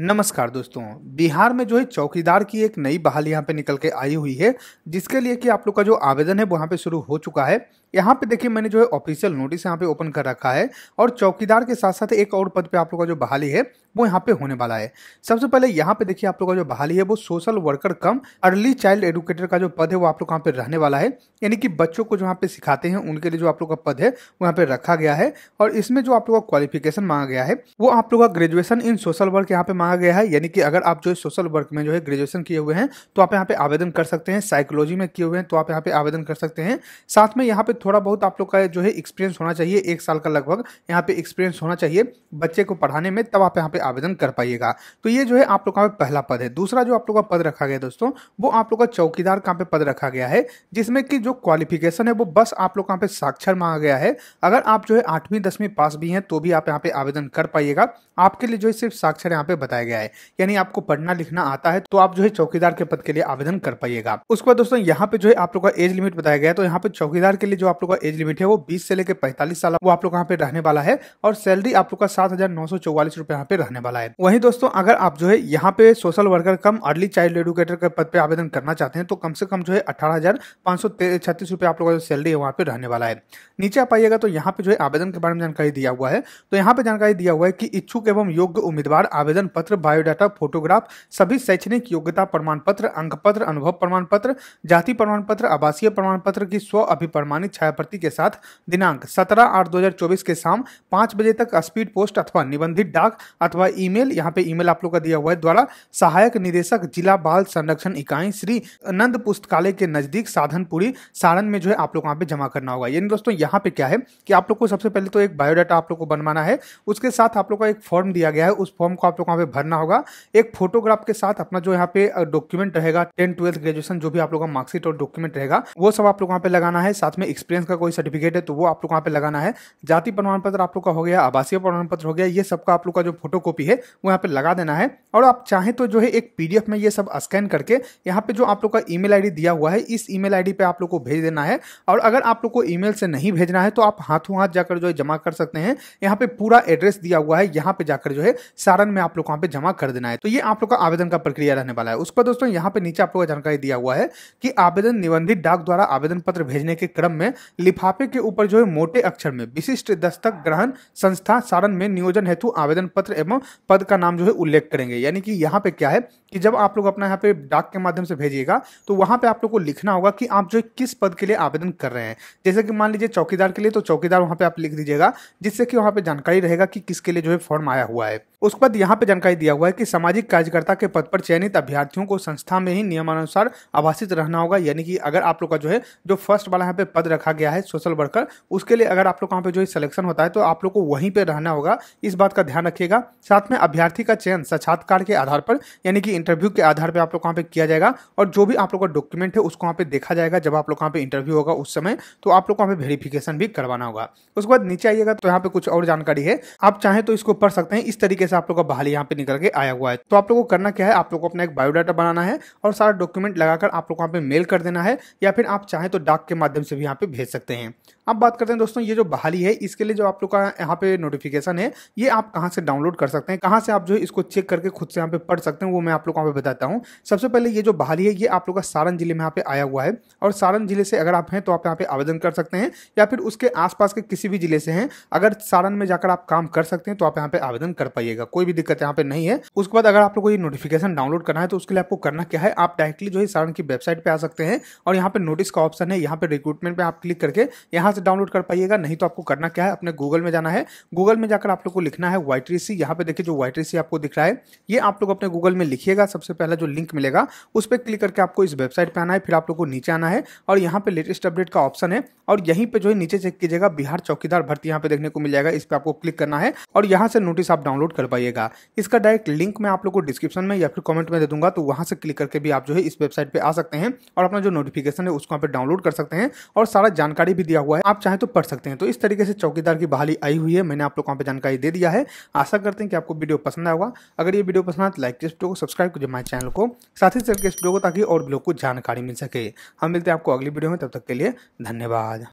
नमस्कार दोस्तों बिहार में जो है चौकीदार की एक नई बहाल यहाँ पे निकल के आई हुई है जिसके लिए कि आप लोग का जो आवेदन है वो यहाँ पे शुरू हो चुका है यहाँ पे देखिए मैंने जो है ऑफिशियल नोटिस यहाँ पे ओपन कर रखा है और चौकीदार के साथ साथ एक और पद पे आप लोग का जो बहाली है वो यहाँ पे होने वाला है सबसे पहले यहाँ पे देखिए आप लोग का जो बहाली है वो social worker cum early child educator का जो पद है वो आप लोग यहाँ पे रहने वाला है यानी कि बच्चों को जो यहाँ पे सिखाते हैं उनके लिए जो आप लोग का पद है वो यहाँ पे रखा गया है और इसमें जो आप लोग का क्वालिफिकेशन मांगा गया है वो आप लोग का ग्रेजुएशन इन सोशल वर्क यहाँ पे मांगा गया है यानी कि अगर आप जो है सोशल वर्क में जो है ग्रेजुएशन किए हुए हैं तो आप यहाँ पे आवेदन कर सकते हैं साइकोलॉजी में किए हुए हैं तो आप यहाँ पे आवेदन कर सकते हैं साथ में यहाँ पे थोड़ा बहुत आप लोग का जो है एक्सपीरियंस होना चाहिए एक साल का लगभग यहाँ पे एक्सपीरियंस होना चाहिए बच्चे को पढ़ाने में तब आप यहाँ पे आवेदन कर पाइएगा तो ये जो है आप लोग का पहला पद है दूसरा जो आप लोग का पद रखा गया दोस्तों वो आप लोग का चौकीदार कहाँ पे पद रखा गया है जिसमें कि जो क्वालिफिकेशन है वो बस आप लोग कहाँ पे साक्षर मांगा गया है अगर आप जो है आठवीं दसवीं पास भी हैं तो भी आप यहाँ पे आवेदन कर पाइएगा आपके लिए जो है सिर्फ साक्षर यहाँ पे बता बताया गया है यानी आपको पढ़ना लिखना आता है तो आप जो है चौकीदार के पद के लिए आवेदन कर पाइएगा उसके बाद दोस्तों यहाँ पे जो है आप लोग का एज लिमिट बताया गया है तो यहाँ पे चौकीदार के लिए जो आप लोग का एज लिमिट है वो बीस से लेकर पैंतालीस साल वो आप लोग यहाँ पे रहने वाला है और सैलरी आप लोग का सात हजार नौ सौ चौवालीस रुपए यहाँ पे रहने वाला है वही दोस्तों अगर आप जो है यहाँ पे social worker cum early child educator के पद पे आवेदन करना चाहते हैं तो कम से कम जो है अठारह हजार पांच सौ छत्तीस रुपए आप लोग का जो सैलरी है वहाँ पे रहने वाला है नीचे आप आइएगा तो यहाँ पे जो है आवेदन के बारे में जानकारी दिया हुआ है तो यहाँ पे जानकारी दिया हुआ है कि इच्छुक एवं योग्य उम्मीदवार आवेदन पत्र पत्र बायोडाटा फोटोग्राफ सभी शैक्षणिक योग्यता प्रमाण पत्र अंक पत्र अनुभव प्रमाण पत्र जाति प्रमाण पत्र आवासीय प्रमाण पत्र की स्व अभिप्रमाणित छायाप्रति के साथ दिनांक सत्रह आठ दो के शाम पाँच बजे तक स्पीड पोस्ट अथवा निबंधित डाक अथवा ईमेल यहाँ पे ईमेल आप लोग का दिया हुआ है द्वारा सहायक निदेशक जिला बाल संरक्षण इकाई श्री नंद पुस्तकालय के नजदीक साधनपुरी सारण में जो है आप लोग वहाँ पे जमा करना होगा यानी दोस्तों यहाँ पे क्या है कि आप लोग को सबसे पहले तो एक बायोडाटा आप लोग को बनवाना है उसके साथ आप लोग का एक फॉर्म दिया गया है उस फॉर्म को आप लोग वहाँ पे भरना होगा एक फोटोग्राफ के साथ अपना जो यहाँ पे डॉक्यूमेंट रहेगा टेन ट्वेल्थ ग्रेजुएशन जो भी आप लोग का मार्कशीट और डॉक्यूमेंट रहेगा वो सब आप लोग वहाँ पे लगाना है साथ में एक्सपीरियंस का कोई सर्टिफिकेट है तो वो आप लोग वहाँ पे लगाना है जाति प्रमाण पत्र आप लोग का हो गया आवासीय प्रमाण पत्र हो गया ये सबका आप लोग का जो फोटो कॉपी है वो यहाँ पे लगा देना है और आप चाहे तो जो है एक पीडीएफ में ये सब स्कैन करके यहाँ पे जो आप लोग का ई मेल दिया हुआ है इस ई मेल पे आप लोग को भेज देना है और अगर आप लोग को ई से नहीं भेजना है तो आप हाथों हाथ जाकर जो है जमा कर सकते हैं यहाँ पे पूरा एड्रेस दिया हुआ है यहाँ पे जाकर जो है सारण में आप लोग वहाँ पे जमा कर देना है तो ये आप लोग का आवेदन का प्रक्रिया रहने वाला है उस पर दोस्तों यहाँ पे नीचे आप लोग का जानकारी दिया हुआ है कि आवेदन निबंधित डाक द्वारा आवेदन पत्र भेजने के क्रम में लिफाफे के ऊपर जो है मोटे अक्षर में विशिष्ट दस्तक ग्रहण संस्था सारण में नियोजन हेतु आवेदन पत्र एवं पद का नाम जो है उल्लेख करेंगे यानी कि यहाँ पे क्या है कि जब आप लोग अपना यहाँ पे डाक के माध्यम से भेजिएगा तो वहां पे आप लोग को लिखना होगा कि आप जो किस पद के लिए आवेदन कर रहे हैं जैसे कि मान लीजिए चौकीदार के लिए तो चौकीदार वहां पे आप लिख दीजिएगा जिससे कि वहां पे जानकारी रहेगा कि किसके लिए जो है फॉर्म आया हुआ है उसके बाद यहाँ पे जानकारी तय दिया हुआ है कि सामाजिक कार्यकर्ता के पद पर चयनित अभ्यर्थियों को संस्था में ही नियमानुसार आवासित रहना होगा यानी कि अगर आप लोग का जो है जो फर्स्ट वाला यहाँ पे पद रखा गया है सोशल वर्कर उसके लिए अगर आप लोग यहाँ पे जो है सिलेक्शन होता है तो आप लोग को वहीं पर रहना होगा इस बात का ध्यान रखिएगा साथ में अभ्यर्थी का चयन साक्षात्कार के आधार पर यानी कि इंटरव्यू के आधार पर आप लोग वहाँ पे किया जाएगा और जो भी आप लोग का डॉक्यूमेंट है उसको वहाँ पे देखा जाएगा जब आप लोग वहाँ पे इंटरव्यू होगा उस समय तो आप लोग को वहाँ पे वेरिफिकेशन भी करवाना होगा उसके बाद नीचे आइएगा तो यहाँ पे कुछ और जानकारी है आप चाहें तो इसको पढ़ सकते हैं इस तरीके से आप लोग का बहाली यहाँ पे पे निकल के आया हुआ है तो आप लोग को करना क्या है आप लोग को अपना एक बायोडाटा बनाना है और सारा डॉक्यूमेंट लगाकर आप लोग वहाँ पे मेल कर देना है या फिर आप चाहें तो डाक के माध्यम से भी यहाँ पे भेज सकते हैं अब बात करते हैं दोस्तों ये जो बहाली है इसके लिए जो आप लोग का यहाँ पे नोटिफिकेशन है ये आप कहाँ से डाउनलोड कर सकते हैं कहाँ से आप जो है इसको चेक करके खुद से यहाँ पे पढ़ सकते हैं वो मैं आप लोग को यहाँ पे बताता हूँ सबसे पहले ये जो बहाली है ये आप लोग का सारण जिले में यहाँ पे आया हुआ है और सारण जिले से अगर आप हैं तो आप यहाँ पे आवेदन कर सकते हैं या फिर उसके आसपास के किसी भी जिले से हैं अगर सारण में जाकर आप काम कर सकते हैं तो आप यहाँ पे आवेदन कर पाइएगा कोई भी दिक्कत यहाँ पे पर नहीं है उसके बाद अगर आप लोग को ये नोटिफिकेशन डाउनलोड करना है तो उसके लिए आपको करना क्या है आप डायरेक्टली जो है सारण की वेबसाइट पर आ सकते हैं और यहाँ पर नोटिस का ऑप्शन है यहाँ पर रिक्रूटमेंट पर आप क्लिक करके यहाँ से डाउनलोड कर पाइएगा नहीं तो आपको करना क्या है अपने गूगल में जाना है गूगल में जाकर आप लोग को लिखना है वाई सी यहाँ पर देखिए जो वाई सी आपको दिख रहा है ये आप लोग अपने गूगल में लिखिएगा सबसे पहला जो लिंक मिलेगा उस पर क्लिक करके आपको इस वेबसाइट पर आना है फिर आप लोग को नीचे आना है और यहाँ पर लेटेस्ट अपडेट का ऑप्शन है और यहीं पर जो है नीचे चेक कीजिएगा बिहार चौकीदार भर्ती यहाँ पे देखने को मिल जाएगा इस पर आपको क्लिक करना है और यहाँ से नोटिस आप डाउनलोड कर पाइएगा इसका इसका डायरेक्ट लिंक मैं आप लोग को डिस्क्रिप्शन में या फिर कमेंट में दे दूंगा तो वहां से क्लिक करके भी आप जो है इस वेबसाइट पे आ सकते हैं और अपना जो नोटिफिकेशन है उसको आप डाउनलोड कर सकते हैं और सारा जानकारी भी दिया हुआ है आप चाहे तो पढ़ सकते हैं तो इस तरीके से चौकीदार की बहाली आई हुई है मैंने आप लोग वहाँ पर जानकारी दे दिया है आशा करते हैं कि आपको वीडियो पसंद आएगा अगर ये वीडियो पसंद आए तो लाइक इस वीडियो को सब्सक्राइब कीजिए हमारे चैनल को साथ ही शेयर के इस वीडियो को ताकि और भी लोग को जानकारी मिल सके हम मिलते हैं आपको अगली वीडियो में तब तक के लिए धन्यवाद